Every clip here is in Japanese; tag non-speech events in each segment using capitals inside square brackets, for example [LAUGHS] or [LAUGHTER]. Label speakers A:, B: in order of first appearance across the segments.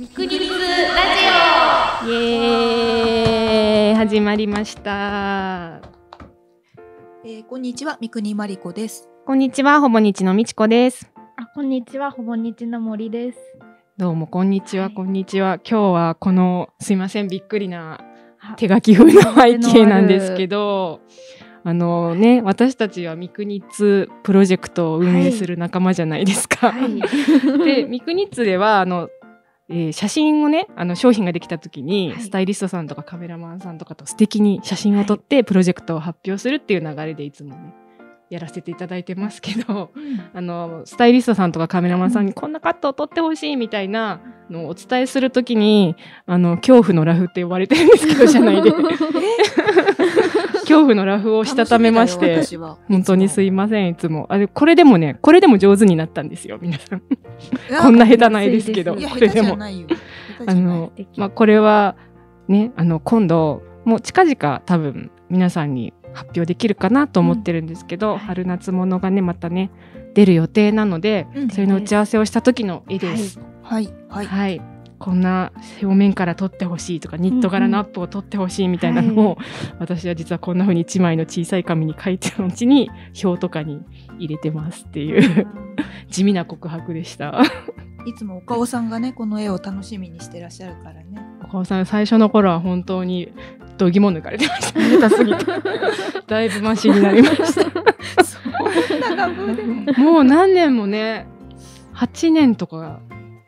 A: みくりつラジオイエーイ始まりました、えー、こんにちは、ミク
B: ニマリコです。
A: こんにちはほぼ日のみ
C: ちこですあこんにちはほ
B: ぼ日の森です。
A: どうもこんにちは、こんにちは今日はこのすいませんびっくりなあ手書き風の背景なんですけどあのね私たちはミクニッツプロジェクトを運営する仲間じゃないですか、はい。でミクニッツではあのえー、写真をね、あの商品ができた時に、はい、スタイリストさんとかカメラマンさんとかと素敵に写真を撮って、プロジェクトを発表するっていう流れでいつもね、やらせていただいてますけど、うん、[LAUGHS] あの、スタイリストさんとかカメラマンさんにこんなカットを撮ってほしいみたいなのをお伝えする時に、あの、恐怖のラフって呼ばれてるんですけど、社 [LAUGHS] 内で。[LAUGHS] 恐怖のラフをしたためまして、本当にすいません、いつも。あれ、これでもね、これでも上手になったんですよ、皆さん。
C: こんな下手ないですけど、これでも。
A: あの、まあ、これは、ね、あの、今度、もう近々多分皆さんに発表できるかなと思ってるんですけど、うん春夏物がねまたね出る予定なので、うん、それの打ち合わせをした時の絵です。はい、はい、はい、こんな表面から取ってほしいとかニット柄のアップを取ってほしいみたいなのを、私は実はこんなふうに1枚の小さい紙に書いてるうちに表とかに入れてますっていう地味な告白でした
B: いつも岡尾さんがねこの絵を楽しみにしてらっしゃるからね
A: 岡尾さん最初の頃は本当に度肝抜かれてました下手すぎて
B: [LAUGHS] だいぶマシになりまし
A: た
B: そんなでも
A: もう何年もね8年とか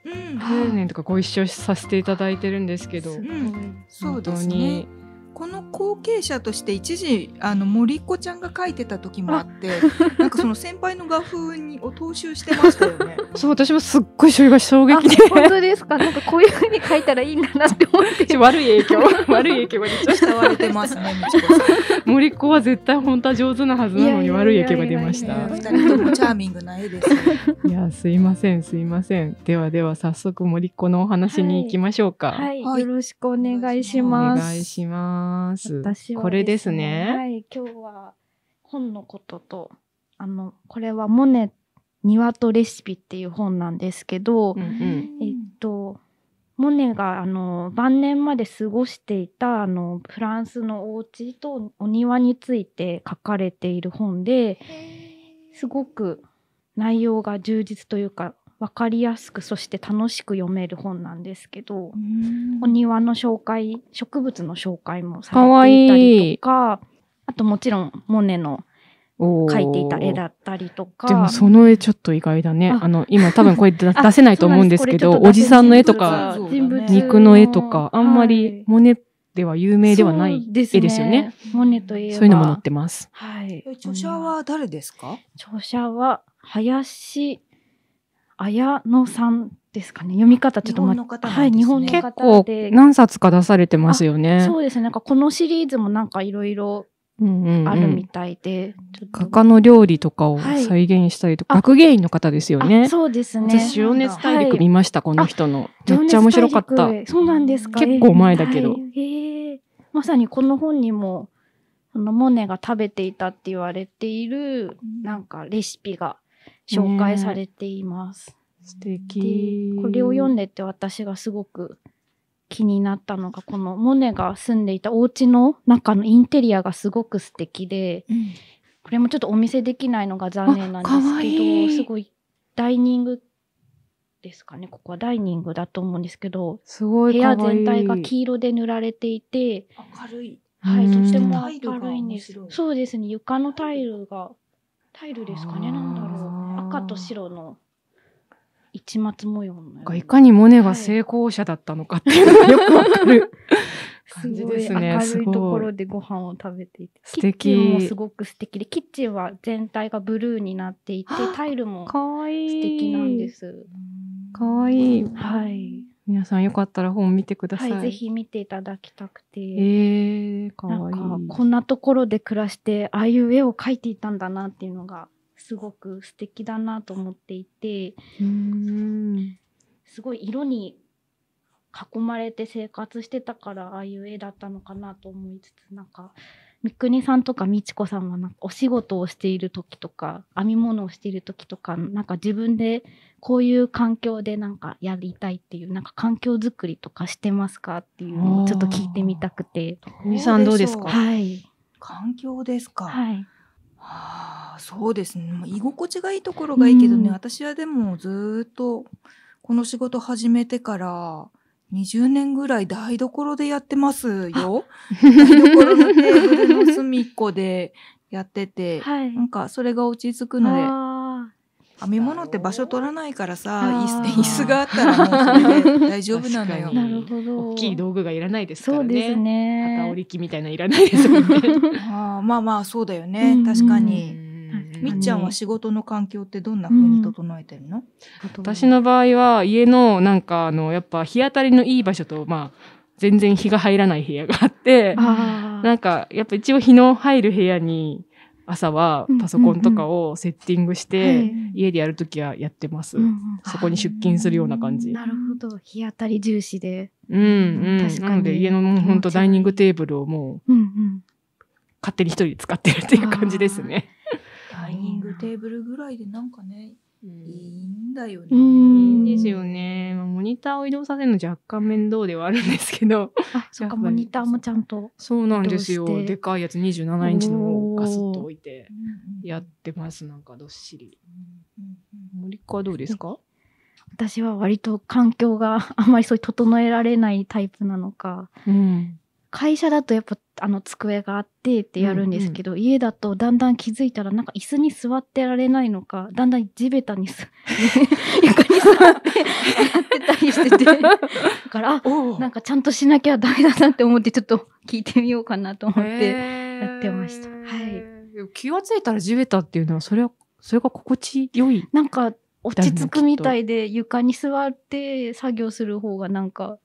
B: うん、年
A: とかご一緒させていただいてるんですけど、う
B: ん、本当にこの後継者として一時あの森子ちゃんが書いてた時もあってなんかその先輩の画風にを踏襲してましたよ
A: ね [LAUGHS] そう私もすっごい衝撃で本
C: 当ですかなんかこういうふ
B: うに書いたらいいんだなって思って [LAUGHS]
A: 悪い影響 [LAUGHS] 悪
C: い影響が伝われ
A: てますね森子は絶対本当は上手なはずなのに悪い影響が出ました
C: 二人ともチャーミングな絵で
A: す、ね、いやすいませんすいませんではでは早速森子のお話に行きましょうか、は
C: い、はい、よろしくお願いしますお願いしますます。私は、ね、これですね。はい、今日は本のことと、あの、これはモネ、庭とレシピっていう本なんですけど、うんうん、えっと、モネがあの晩年まで過ごしていたあのフランスのお家とお庭について書かれている本ですごく内容が充実というか分かりやすくそして楽しく読める本なんですけどお庭の紹介植物の紹介もされていたりとかあともちろんモネの描いていた絵だったりとかでもそ
A: の絵ちょっと意外だねあの今多分これ出 [LAUGHS] せないと思うんですけどおじさんの絵とか、ね、肉の絵とかあんまりモネでは有名ではない絵ですよね。ね
C: モネといえばそういうのも載ってます。はい。著者は誰ですか？著者は林綾野さんですかね。読み方ちょっと、て。日本の方、ね、はい、日本の結構何冊
A: か出されてますよね。そうで
C: すね。なんかこのシリーズもなんかいろいろ
A: あるみ
C: たいで、
A: 画家の料理とかを再現したりとか、はい、学芸員の方ですよね。そう
C: ですね。私、情熱大陸見
A: ました、はい、この人の。めっちゃ面白かった。そ
C: うなんですか。結構前だけど。えまさにこの本にも、そのモネが食べていたって言われている、なんかレシピが
B: 紹介され
C: ています。素敵これを読んでて私がすごく気になったのがこのモネが住んでいたお家の中のインテリアがすごく素敵で、うん、これもちょっとお見せできないのが残念なんですけどいいすごいダイニングですかねここはダイニングだと思うんですけどすごい部屋全体が黄色で塗られていて明るい。
B: はい、とても明るいんで
C: す。そうですね、床のタイルが、タイルですかね、なんだろう。赤と白の一抹模様
A: のがいかにモネが成功者だったのかっていうのがよくわかる感じですね。すごい明るいところ
C: でご飯を食べていて、素敵キッチンもすごく素敵で、キッチンは全体がブルーになっていて、タイルも素敵なんです。かわいい。はい。皆さんよかったら本見てください。はい、ぜひ見ていただきたくて。ええー、かわいい。こんなところで暮らして、ああいう絵を描いていたんだなっていうのがすごく素敵だなと思っていてすごい色に囲まれて生活してたからああいう絵だったのかなと思いつつなんか三國さんとか美智子さんはなんかお仕事をしている時とか編み物をしている時とかなんか自分でこういう環境でなんかやりたいっていうなんか環境づくりとかしてますかっていうのをちょっと聞いてみたくて。さんどうですか、は
B: い、環境ですか、はい、ああそうですね居心地がいいところがいいけどね、うん、私はでもずっとこの仕事始めてから20年ぐらい台所でやってますよ。台所のテーブルの隅っこでやってて、[LAUGHS] はい、なんかそれが落ち着くので編み物って場所取らないからさ椅子椅子があったらもうそれで大丈夫なのよ [LAUGHS] な
C: るほど
B: 大きい道具がいらないですからねそうですね旗織り
A: 機みたいないらないですもんね
B: [LAUGHS] あまあまあそうだよね、うんうん、確かに、みっちゃんは仕事の環境ってどんな風に整えてるの、うん、
A: 私の場合は家のなんかあのやっぱ日当たりのいい場所とまあ全然日が入らない部屋があってあなんかやっぱ一応日の入る部屋に朝はパソコンとかをセッティングして、家でやるときはやってます、そこに出勤するような感じ。
C: なるほど。日当たり重視で。
A: うんうん。確かに。なので家の本当ダイニングテーブルをもう、勝手に一人使ってるっていう感じですね。
C: ダ
B: イニングテーブルぐらいでなんかね、いいんだよね。いいんですよ
A: ね。モニターを移動させるの若干面倒ではあるんですけど。あ、そっか、モニ
C: ターもちゃんと。そうなんですよ。で
A: かいやつ27インチのガスッと置いてやってますなんかどっしり。森川どうですか
C: 私は割と環境が [LAUGHS] あんまりそういう整えられないタイプなのか、うん、会社だとやっぱあの机があってってやるんですけど、うんうん、家だとだんだん気づいたらなんか椅子に座ってられないのかだんだん地べたに [LAUGHS] 床に座ってやってたりしてて [LAUGHS] だからなんかちゃんとしなきゃダメだなって思ってちょっと聞いてみようかなと思って。やってました。はい。
A: 気がついたら地べたっていうのは、それは、それが心地よい。なんか、落ち着くみたい
C: で、床に座って作業する方がなんか、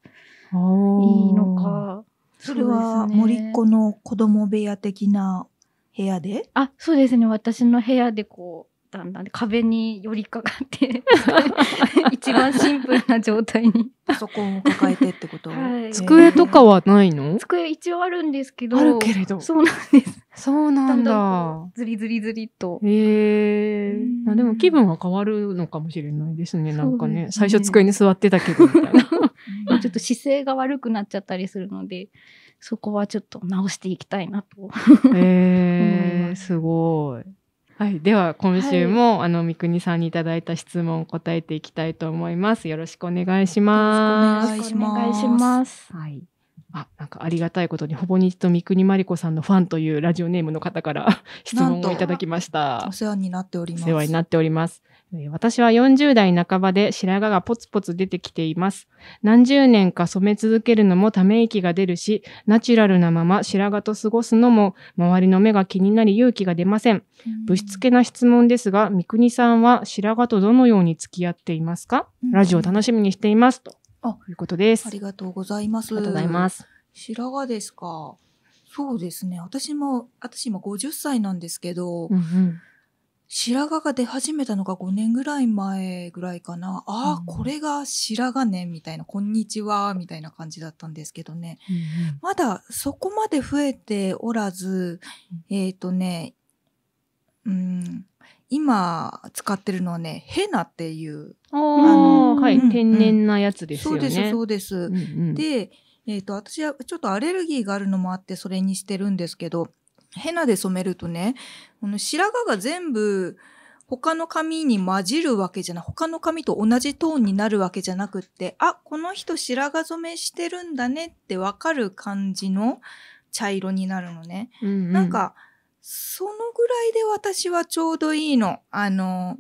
C: いいのか。それは森っ子の子供部屋的な部屋であ、そうですね。私の部屋でこう、だんだん壁に寄りかかって [LAUGHS] 一番シンプル
A: 状態に。
C: パソコンを抱えてってこと、はい、机と
A: かはない
C: の [LAUGHS] 机一応あるんですけど。あるけれど。そうなんです。そうなんだ。だんずりずりずりと。
A: へえー。まあでも気分は変わるのかもしれないですね、なんかね。ね最初机に座ってたけどみたいな。[LAUGHS]
C: ちょっと姿勢が悪くなっちゃったりするので、そこはちょっと直していきたいなと。へえー、[LAUGHS] すごい。
A: はい、では今週も、はい、あの三国さんにいただいた質問を答えていきたいと思います。よろしくお願いします。よろしくお願いします。はい。あ、なんかありがたいことにほぼ日と三国真理子さんのファンというラジオネームの方から [LAUGHS] 質問をいただきました。お世話
B: になっております。お世話にな
A: っております。私は40代半ばで白髪がポツポツ出てきています。何十年か染め続けるのもため息が出るし、ナチュラルなまま白髪と過ごすのも周りの目が気になり勇気が出ません。ぶしつけな質問ですが、三国さんは白髪とどのように付き合っていますか、ラジオ楽しみにしています。ということです。ありがとうございます。ありがとうございます。
B: 白髪ですか。そうですね。私も、私今50歳なんですけど、うんうん白髪が出始めたのが5年ぐらい前ぐらいかなああ、うんこれが白髪ねみたいな「こんにちは」みたいな感じだったんですけどね、うんうんまだそこまで増えておらずえっ、とねうん今使ってるのはねヘナっていうああはいうん。天然なやつですよそうね。ですそうです、うんうん、で、えっと私はちょっとアレルギーがあるのもあってそれにしてるんですけどヘナで染めるとね、この白髪が全部他の髪に混じるわけじゃない、他の髪と同じトーンになるわけじゃなくって、あ、この人白髪染めしてるんだねってわかる感じの茶色になるのね。うんうん、なんか、そのぐらいで私はちょうどいいの。あの、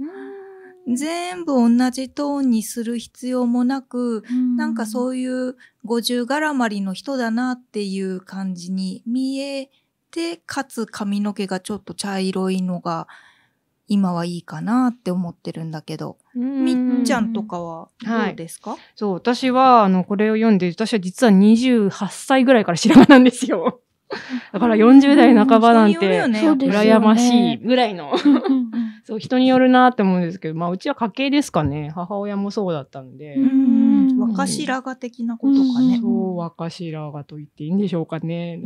B: 全部同じトーンにする必要もなく、んなんかそういう五十絡まりの人だなっていう感じに見えて、かつ髪の毛がちょっと茶色いのが、今はいいかなって思ってるんだけど、みっちゃんとかはどうです
A: か、はい、そう、私は、あの、これを読んで、私は実は28歳ぐらいから白髪なんですよ。だから40代半ばなんて、羨ましいぐらいのそう人によるなって思うんですけど、まあ、うちは家系ですかね母親もそうだったんでうん若白
B: 髪的なことかねそ
A: う若白髪と言っていいんでしょうかね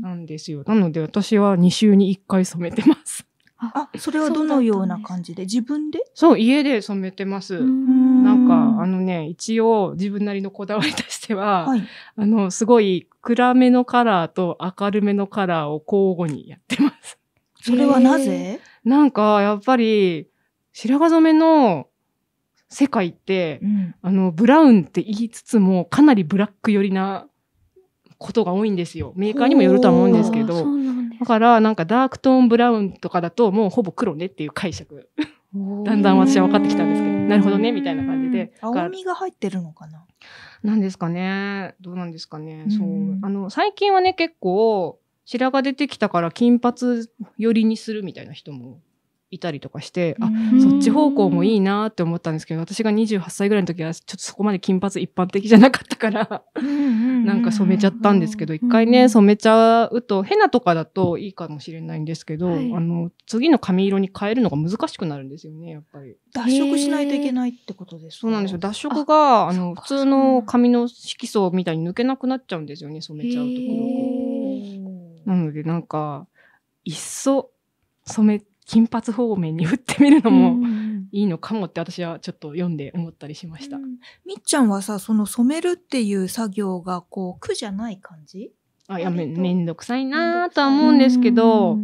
A: なんですよなので私は2週に1回染めてますあ、それはどのような感じで、ね、自分でそう、家で染めてます。んなんか、あのね、一応自分なりのこだわりとしては、はい、あの、すごい暗めのカラーと明るめのカラーを交互にやってます。それはなぜなんか、やっぱり、白髪染めの世界って、うん、あの、ブラウンって言いつつも、かなりブラック寄りなことが多いんですよ。メーカーにもよるとは思うんですけど。だから、なんかダークトーンブラウンとかだと、もうほぼ黒ねっていう解釈。だんだん私は分かってきたんですけど、なるほどね、みたいな感じで。青みが入ってるのかななんですかね。どうなんですかね。そう。あの、最近はね、結構、白髪出てきたから金髪寄りにするみたいな人もいたりとかして、あ、そっち方向もいいなって思ったんですけど、私が28歳ぐらいの時は、ちょっとそこまで金髪一般的じゃなかったからなんか染めちゃったんですけど、一回ね、染めちゃうと、ヘナとかだといいかもしれないんですけど、はい、あの、次の髪色に変えるのが難しくなるんですよね、やっぱり。脱色しない
B: といけないってこと
A: ですかそうなんですよ。脱色が、あの、普通の髪の色素みたいに抜けなくなっちゃうんですよね、染めちゃうところ。なのでなんかいっそ染め金髪方面に振ってみるのもいいのかもって私はちょっと読んで思ったりしました。うん、
B: みっちゃんはさその染めるっていう作業がこう苦じゃない感じ
A: あいやめめんどくさいなとは思うんですけど、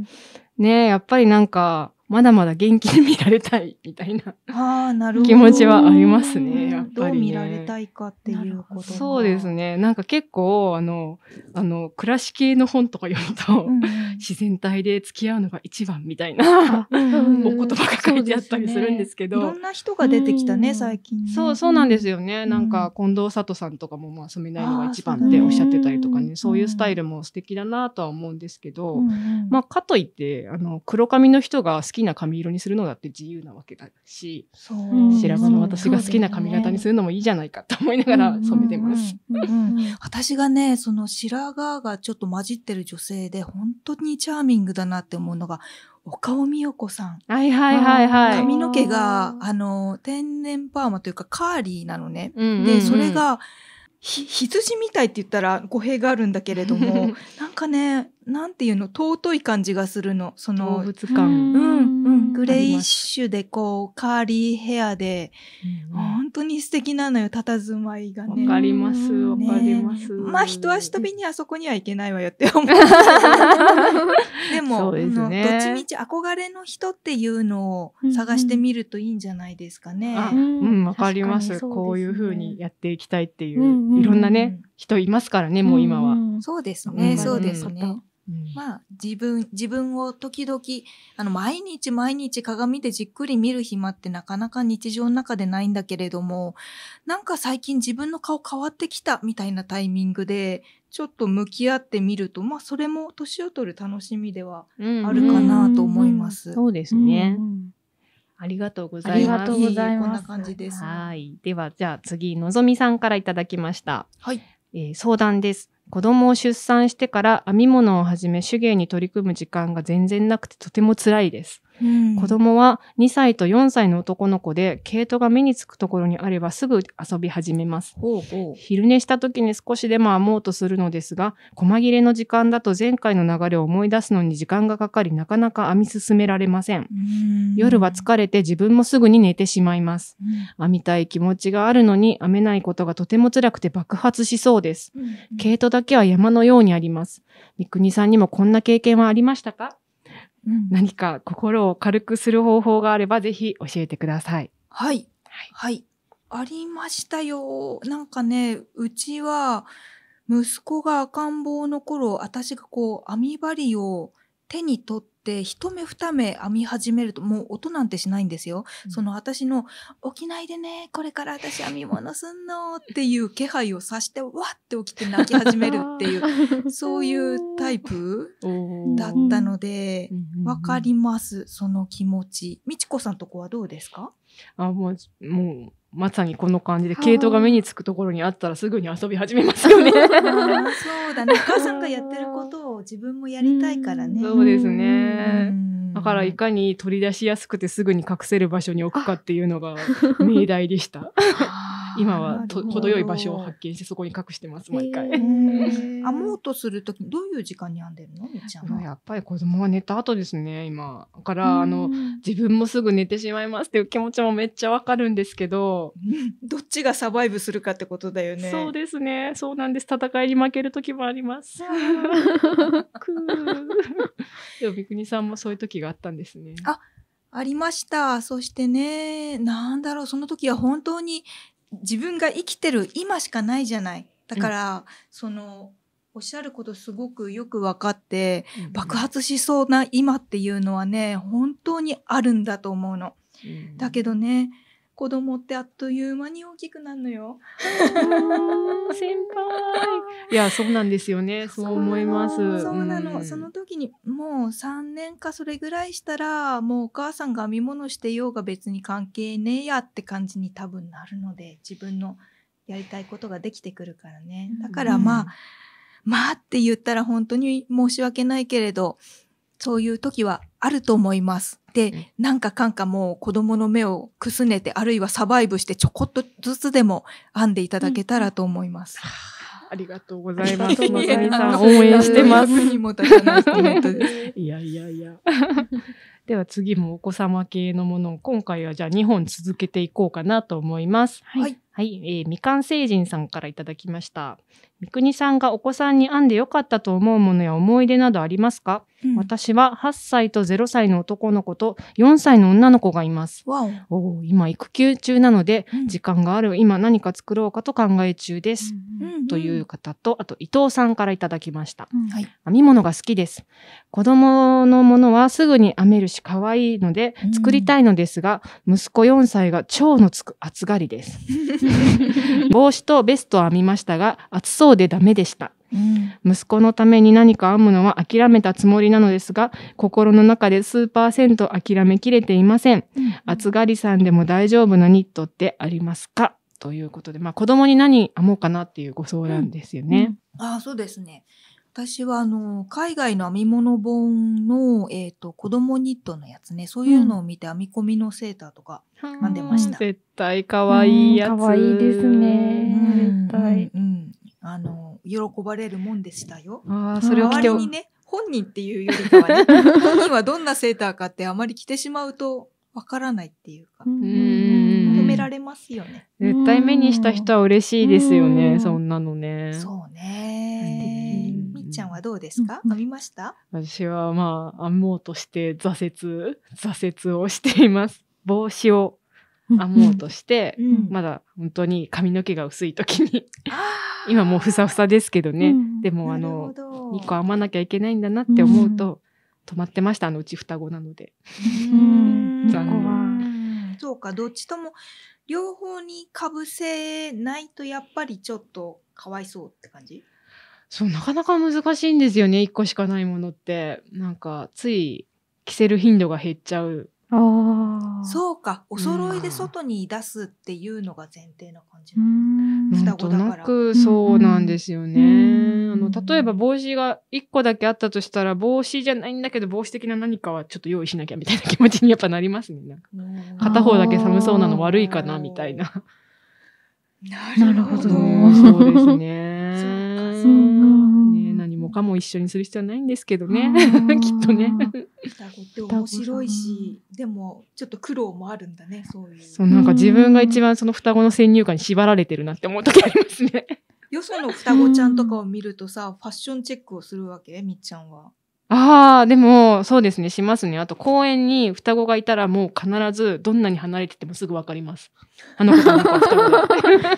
A: ねやっぱりなんかまだまだ元気に見られたいみたいな
B: あなるほど気持ちはありますね、やっぱり、ね、どう見られたいかっていうことそうで
A: すね。なんか結構、あの、あの、暮らし系の本とか読むと、うん、自然体で付き合うのが一番みたいな、うん、お言葉が書いてあったりするんですけど。ね、いろんな人が出てきたね、最近、ね、そう、そうなんですよね。なんか、近藤里さんとかも、まあ、染めないのが一番っておっしゃってたりとかね、そういうスタイルも素敵だなとは思うんですけど、まあ、かといって、あの、黒髪の人が好ききな髪色にするのだって自由なわけだし白髪の私が好きな髪型にするのもいいじゃないかと
B: 思いながら染めてます。私がねその白髪がちょっと混じってる女性で本当にチャーミングだなって思うのが岡尾美代子さん。はいはいはいはい。髪の毛が、あの、天然パーマというかカーリーなのね。で、それが、ひ、羊みたいって言ったら語弊があるんだけれども、[LAUGHS] なんかね、なんていうの尊い感じがするのその動物感うんうんグレイッシュでこうカーリーヘアで、うん、本当に素敵なのよ佇まいがねわかりますわかります、ね、まあ一足飛びにあそこには行けないわよって思う [LAUGHS] でもで、ね、どっちみち憧れの人っていうのを探してみるといいんじゃないですかね、うん、うん、わ、うん、かります、ね、こういうふうにや
A: っていきたいっていう、うんうん、いろんなね、人いますからね、もう今は。
B: そうですね、そうですね。まあ、自分、自分を時々、あの、毎日毎日鏡でじっくり見る暇ってなかなか日常の中でないんだけれども、なんか最近自分の顔変わってきたみたいなタイミングで、ちょっと向き合ってみると、まあ、それも年を取る楽しみではあるかなと思います。そう
A: ですね。うん
B: ありがとうございます。ありがとうございます。こんな感じです、ね。はい。では、じゃあ次、のぞ
A: みさんからいただきました。はい。えー、相談です。子供を出産してから編み物をはじめ手芸に取り組む時間が全然なくてとても辛いです。うん、子供は2歳と4歳の男の子で、毛糸が目につくところにあればすぐ遊び始めます。うう昼寝した時に少しでも編もうとするのですが、細切れの時間だと前回の流れを思い出すのに時間がかかり、なかなか編み進められません。ん夜は疲れて自分もすぐに寝てしまいます。編みたい気持ちがあるのに編めないことがとても辛くて爆発しそうです。毛糸だけは山のようにあります。三国さんにもこんな経験はありましたかうん、何か心を軽くする方法があれば、ぜひ教えてください。
B: はい。はい。はい、ありましたよ。なんかね、うちは、息子が赤ん坊の頃、私がこう、網針を手に取って、って一目二目編み始めるともう音なんてしないんですよ。うん、その私の「起きないでねこれから私編み物すんの」っていう気配を察してわって起きて泣き始めるっていう [LAUGHS] そういうタイプだったのでわかりますその気持ち。美智子さんとこはどうですか
A: あもうもうまさにこの感じで、系統が目につくところにあったらすぐに遊び始めますよ
B: ね。[LAUGHS] そうだね。お母さんがやってること自分もやりたいからね。そうですね。
A: だからいかに取り出しやすくてすぐに隠せる場所に置くかっていうのが [LAUGHS] 命題でした。今はと程よい場所を発見してそこに隠してます毎回。
B: [LAUGHS] 編もうとするときどういう時間に編んでるのみちゃんや
A: っぱり子供は寝た後ですね今。だからあの自分もすぐ寝てしまいますっていう気持ちもめっちゃわかるんですけど [LAUGHS] どっちがサバイブするかってことだよね。そうですねそうなんです戦いに負ける時もあります。[LAUGHS] でも三国さんもそういう時があったんですね。
B: あありました。そしてね、なんだろう、その時は本当に自分が生きてる今しかないじゃないだから、うん、そのおっしゃることすごくよく分かって、爆発しそうな今っていうのはね本当にあるんだと思うの。だけどね子供ってあっという間に大きくなるのよ。先輩。
A: [LAUGHS] いや、そうなんですよね。そう思います。そうなの、うん、そ
B: の時にもう三年かそれぐらいしたら、もうお母さんが編み物してようが別に関係ねえやって感じに多分なるので、自分のやりたいことができてくるからね。だからまあ、うん、まあって言ったら本当に申し訳ないけれど、そういう時はあると思います。で、なんかかんかもう子供の目をくすねて、あるいはサバイブしてちょこっとずつでも編んでいただけたらと思います。うん、
A: ありがとうございます。応援してます。いやいやいや。[LAUGHS] では次もお子様系のものを今回はじゃあ2本続けていこうかなと思います。はい。はい、えー、未完成人さんからいただきました。三国さんがお子さんに編んでよかったと思うものや思い出などありますか、うん、私は8歳と0歳の男の子と4歳の女の子がいます。おお今育休中なので、うん、時間がある今何か作ろうかと考え中です。うん、という方と、あと伊藤さんからいただきました。はい、編み物が好きです。子供のものはすぐに編めるし可愛いので作りたいのですが、息子4歳が蝶のつく暑がりです。[LAUGHS] 帽子とベストを編みましたが、暑そうそうでダメでした。うん、息子のために何か編むのは諦めたつもりなのですが、心の中で数パーセント諦めきれていません。うん、暑がりさんでも大丈夫なニットってありますかということで、まあ子供に何編もうかなっていうご相談ですよね。
B: うん、ああ、そうですね。私はあの海外の編み物本の、えーと、子供ニットのやつねそういうのを見て編み込みのセーターとか編んでました、うん、絶対かわいいやつかわいいですね絶対、うんあの喜ばれるもんでしたよ。あそれを着にね本人っていうよりかはね [LAUGHS] 本人はどんなセーターかってあまり着てしまうとわからないっていうか。うん褒められますよね。絶対目にし
A: た人は嬉しいですよね、んそんなのね。そう
B: ね。みっちゃんはどうですか、飲みました
A: 私はまあ、編もうとして挫折、挫折をしています。帽子を編もうとして、うん、まだ本当に髪の毛が薄い時に今もうふさふさですけどね、うん、でもあの2個編まなきゃいけないんだなって思うと、止まってましたあのうち双子なので。
B: そうかどっちとも両方にかぶせないとやっぱりちょっとかわいそうって感じ
A: そうなかなか難しいんですよね1個しかないものってなんかつい着せる頻度が減っちゃう
C: あ
B: そうかお揃いで外に出すっていうのが前提な感
A: じ
C: な
A: 双子んからくそうなんですよね、あの
B: 例えば帽子が1
A: 個だけあったとしたら帽子じゃないんだけど帽子的な何かはちょっと用意しなきゃみたいな気持ちにやっぱなりますねなんか [LAUGHS] 片方だけ寒そうなの悪いかなみたいななるほどそうですね [LAUGHS] そうかそうかもかも一緒にする必要はないんですけどね [LAUGHS] きっとね。
B: 双子って面白いしでもちょっと苦労もあるんだねそういう。そうなんか自分が一
A: 番その双子の先入観に縛られてるなって思う
B: 時ありますね。よその双子ちゃんとかを見るとさファッションチェックをするわけみっちゃんは。
A: ああ、でも、そうですね、しますね。あと、公園に双子がいたら、もう必ず、どんなに離れててもすぐわかります。あの子となんか
C: 双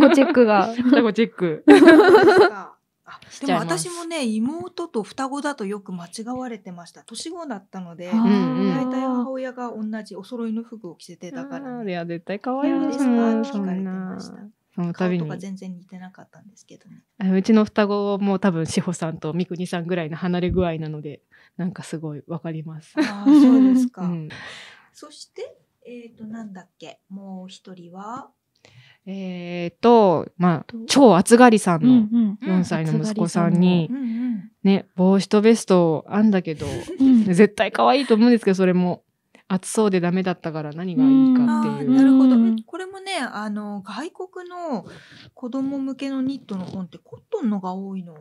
C: [LAUGHS] [LAUGHS] 双子チェックが。双子チェック。
B: でも私もね妹と双子だとよく間違われてました年子だったので大体母親が同じお揃いの服を着せてたからいや絶対可愛いです
A: か聞かれてましたその度に全
B: 然似てなかったんですけどね
A: うちの双子も多分志保さんと三国さんぐらいの離れ具合なのでなんかすごいわかりますあそうですか、[LAUGHS] うん、
B: そしてえっ、ー、となんだっけもう一人はえ
A: っ、ー、と、まあ、超暑がりさんの4歳の息子さんに、ね、帽子とベストあんだけど、絶対可愛いと思うんですけど、それも。暑そうでダメだったから何がいいかっていう。うなる
B: ほど。これもね、あの、外国の子供向けのニットの本ってコットンのが多いの。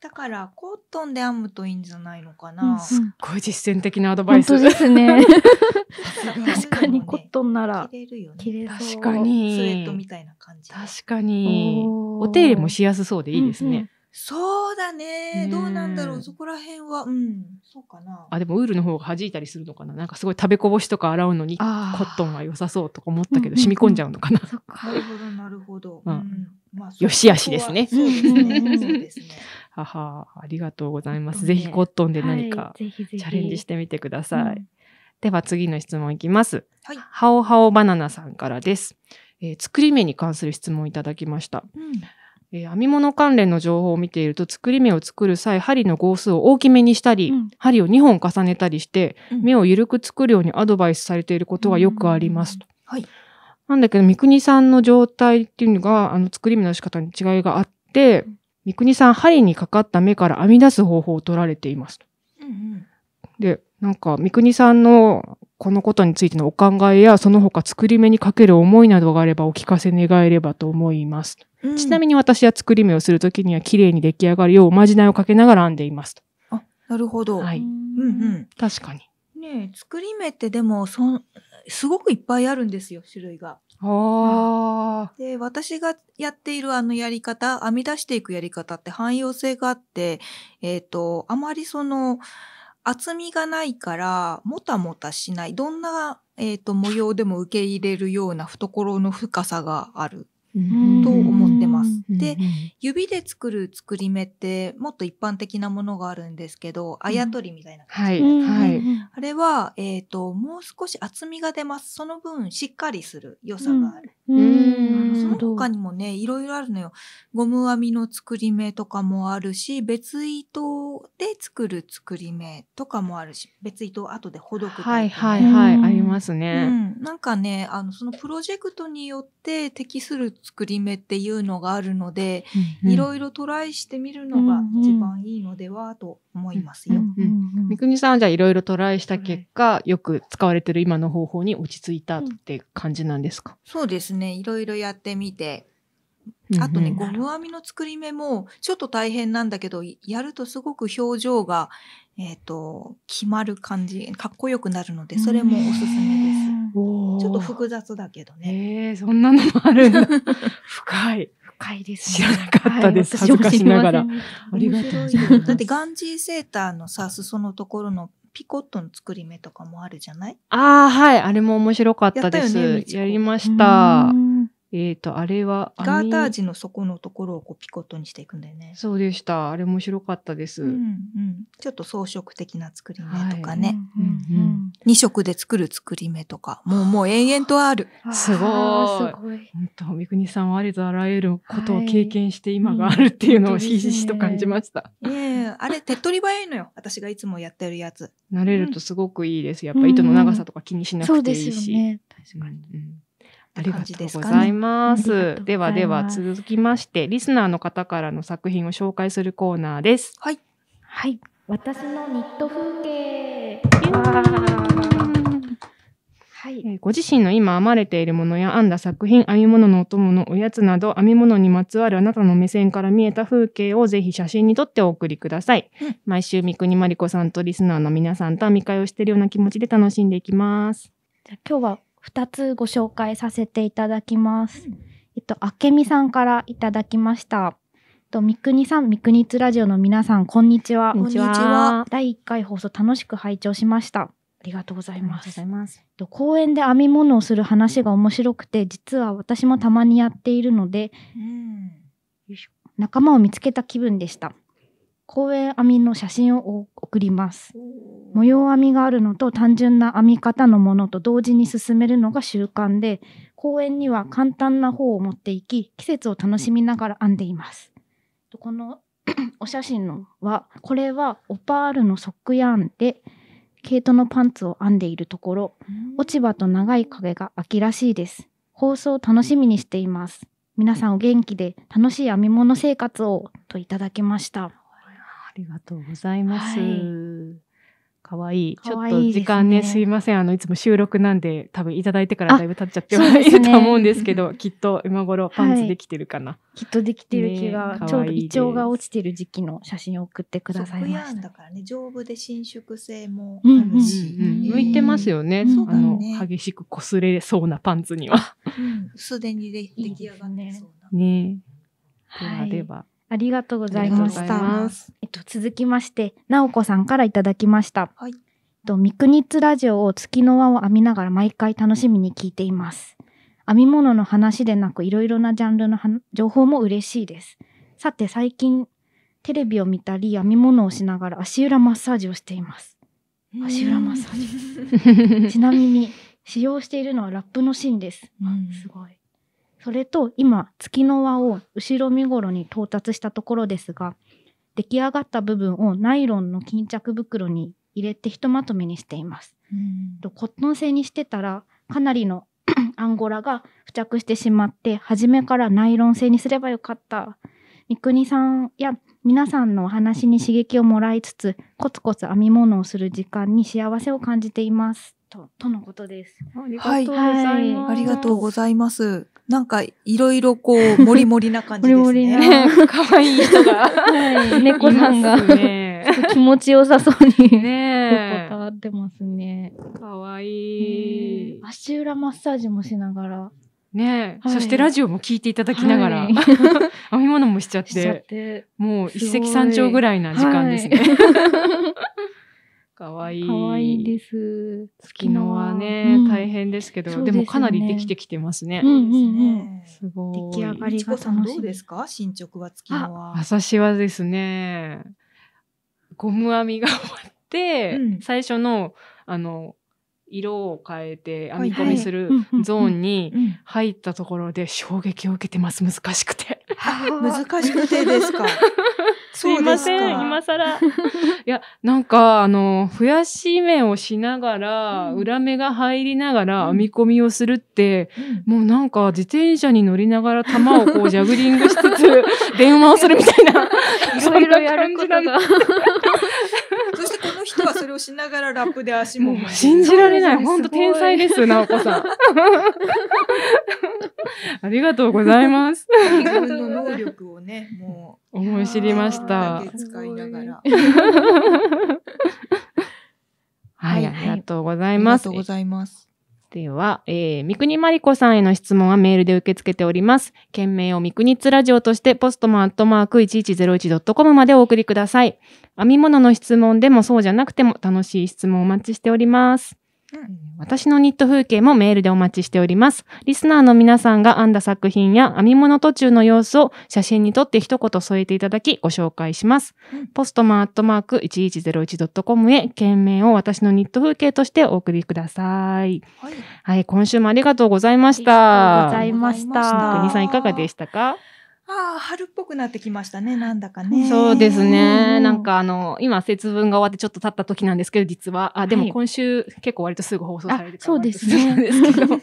B: だからコットンで編むといいんじゃないのかな。うん、すっごい実践的なアドバ
A: イス。ですね。[LAUGHS] 確かに
B: コットンなら。着れるよね。確かに。スウェットみたいな感じ。確
A: かに。お手入れもしやすそうでいいですね。うんうん
B: そうだね、どうなんだろう、そこら辺は、うん、そうかな。
A: あ、でもウールの方が弾いたりするのかな、なんかすごい食べこぼしとか洗うのに、コットンは良さそうとか思ったけど、染み込んじゃうのかな。なるほど、なる
B: ほど。うん、まあ、よしあしですね。そうですね。
A: [LAUGHS] はは、ありがとうございます。ぜひコットンで何か、チャレンジしてみてください。では次の質問いきます。はい。ハオハオバナナさんからです。えー、作り目に関する質問いただきました。うんえー、編み物関連の情報を見ていると作り目を作る際針の号数を大きめにしたり、うん、針を2本重ねたりして、うん、目を緩く作るようにアドバイスされていることがよくありますはい、なんだけど三国さんの状態っていうのがあの作り目の仕方に違いがあって、うん、三国さん針にかかった目から編み出す方法を取られていますうんうん、でなんか三国さんのこのことについてのお考えやその他作り目にかける思いなどがあればお聞かせ願えればと思います。うん、ちなみに私は作り目をするときには綺麗に出来上がるようおまじないをかけながら編んでいますと。
B: あ、なるほど。はい。うんうん。確かに。ね作り目ってでも、そん、すごくいっぱいあるんですよ、種類が。ああ、で、私がやっているあのやり方、編み出していくやり方って汎用性があって、えっ、ー、と、あまりその、厚みがないから、もたもたしない。どんな、えっ、ー、と、模様でも受け入れるような懐の深さがある。と思ってます。で、指で作る作り目ってもっと一般的なものがあるんですけど、あやとりみたいな感じはい、あれは、えっ、ー、と、もう少し厚みが出ます。その分しっかりする良さがある。うんその他にもね、いろいろあるのよ。ゴム編みの作り目とかもあるし、別糸で作る作り目とかもあるし、別糸を後でほどく、はいはいはい、ありますね、うん。なんかね、あの、そのプロジェクトによって適する作り目っていうのがあるので、いろいろトライしてみるのが一番いいのではと思いますよ。
A: 三国さんじゃあいろいろトライした結果、よく使われてる今の方法に落ち着いたって感じなんですか、うん、
B: そうですね。ねいろいろやってみてあとね、ゴム編みの作り目もちょっと大変なんだけどやるとすごく表情が、えーと、と決まる感じかっこよくなるのでそれもおすすめです。ちょっと複雑だけどね。えー、そんなのもあるんだ。[LAUGHS] 深い。深いです、ね、知らなかったです。はい、恥ずかしながら。ありがとうございます。だってガンジーセーターのさ、裾のところのピコットの作り目とかもあるじゃない
A: ああ、はい。あれも面白かったです。ややりました。
B: えっ、ー、と、あれは。ガータージの底のところをこうピコットにしていくんだよね。そうでした。あれ面白かったです。うんうん、ちょっと装飾的な作り目とかね。はいうんうんうん、色で作る作り目とか。もう、もう延々とある。すごい。す
A: ごい。本当、三国さんはありとあらゆることを経験して今があるっていうのをひしひしと感じました。
B: ええ、あれ、手っ取り早いのよ。私がいつもやってるやつ。慣れると
A: すごくいいです。やっぱ糸の長さとか気にしなくていいし。うん、そうですよね。確かに。うんありがとうございます。ではでは続きまして、リスナーの方からの作品を紹介するコーナーです。は
C: い。はい。私のニット風景。はい、ご自身
A: の今編まれているものや編んだ作品編み物のお供のおやつなど編み物にまつわるあなたの目線から見えた風景をぜひ写真に撮ってお送りください、うん、毎週三國まりこさんとリスナーの皆さんと編み会をしているような気持ちで楽しんでいきます
C: じゃ今日は二つご紹介させていただきます。えっと、あけみさんからいただきました。と、三国さん、三国津ラジオの皆さん、こんにちは。こんにちは。第一回放送楽しく拝聴しました。ありがとうございます。ありがとうございます。と公園で編み物をする話が面白くて、実は私もたまにやっているので、うん、仲間を見つけた気分でした。公園編みの写真を送ります。模様編みがあるのと単純な編み方のものと同時に進めるのが習慣で、公園には簡単な方を持っていき、季節を楽しみながら編んでいます。このお写真のは、これはオパールのソックヤーンで、毛糸のパンツを編んでいるところ、落ち葉と長い影が秋らしいです。放送を楽しみにしています。皆さんお元気で楽しい編み物生活をといただきました。
A: りがとうございます。はいいい。ちょっと時間ね、すい、ね、ません。あの、いつも収録なんで、多分いただいてからだいぶ経っちゃってはいる、と思うんですけど、
B: [LAUGHS] きっと今
C: 頃パンツできて
B: る
A: かな。はい、きっと
C: できてる気が、ね、ちょうど胃腸が落ちてる時期の写真を送ってくださいま
B: した。だからね、丈夫で伸縮性もあるし。
A: 向いてますよね。あの、激しく擦れそうなパンツには。
B: すで、
C: うん、に出来上がってそうな。ね。
B: ではでは。は
C: いありがとうございました。えっと、続きまして、なおこさんからいただきました。はい。えっと、ミクニッツラジオを月の輪を編みながら毎回楽しみに聞いています。編み物の話でなく、いろいろなジャンルの情報も嬉しいです。さて、最近、テレビを見たり、編み物をしながら足裏マッサージをしています。足裏マッサージ。[LAUGHS] ちなみに、使用しているのはラップの芯です。うん、すごい。それと今月の輪を後ろ身ごろに到達したところですが出来上がった部分をナイロンの巾着袋に入れてひとまとめにしています。コットン製にしてたらかなりの [CLEARS THROAT] アンゴラが付着してしまって初めからナイロン製にすればよかった。三国さんや皆さんのお話に刺激をもらいつつコツコツ編み物をする時間に幸せを感じています。ととのことです。はい、ありがとうございます。
B: なんかいろいろこう [LAUGHS] もりもりな感じですね。[LAUGHS] 可愛い人
C: が、は
B: い、猫さんが、ね、
C: 気持ちよさそうにね伝わってますね。かわいい。足裏マッサージもしながら。ね、はい、そしてラジ
A: オも聞いていただきながら、はい、[LAUGHS] 編み物もしちゃってもう一石三鳥ぐらいな時間ですね。かわいい。かわいいです。月のはね、うん、大変ですけど、でね、でもかなりできてきてますね。うんうんうん、すごい。出来上がりが楽しみ。どうで
B: すか進捗は月のは。
A: 私はですね、ゴム編みが終わって、うん、最初の、あの、色を変えて編み込みするゾーンに入ったところで衝撃を受けてます難しくて難しくて [LAUGHS] ですか。すいません、今更。いや、なんか、あの、増やし目をしながら、うん、裏目が入りながら編み込みをするって、うん、もうなんか、自転車に乗りながら玉をこう、ジャグリングしつつ、[LAUGHS] 電話をするみたいな、いろいろやることが。
B: 人はそれをしながらラップで足も。信じられない。本当天才です、なおこさん。
A: [LAUGHS] ありがとうございます。自分
B: の能力をね、も
A: う。思い知りました。
B: 使いながら。
A: はい、ありがとうござ
B: います。ありがとうございます。
A: では、えー、三国まりこさんへの質問はメールで受け付けております。件名を三国つラジオとして、ポストマンアットマーク 1101.com までお送りください。編み物の質問でもそうじゃなくても楽しい質問をお待ちしております。私のニット風景もメールでお待ちしております。リスナーの皆さんが編んだ作品や編み物途中の様子を写真に撮って一言添えていただきご紹介します。うん、ポストマンアットマーク 1101.com へ件名を私のニット風景としてお送りください。はい、はい、今週もありがとうございました。ありがとうござい
C: まし
B: た。国さんい
A: かがでしたか
B: ああ、春っぽくなってきましたね、なんだかね。そうです
A: ね。なんかあの、今節分が終わってちょっと経った時なんですけど、実は。あ、でも今週、は
B: い、結構割とすぐ放送されてたそうですね。[LAUGHS] ですけど、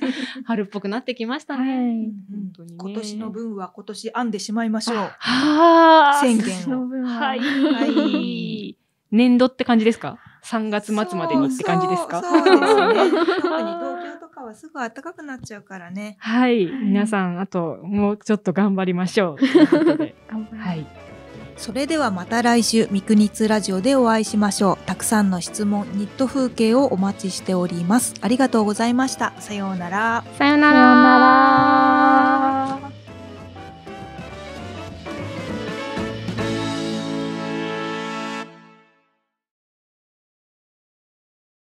B: 春っぽくなってきましたね。はい、ね今年の分は今年編んでしまいましょう。はあ、宣言を。ははい。はい、
A: 年度って感じですか3月末までにって感じですか [LAUGHS] そうですね [LAUGHS] 特に東
B: 京とかはすぐ暖かくなっちゃうからねはい、皆さ
A: んあともうちょっと頑張りましょう [LAUGHS]
B: はいそれではまた来週、三国津ラジオでお会いしましょう。たくさんの質問、ニット風景をお待ちしております。ありがとうございました。さようなら。さようなら。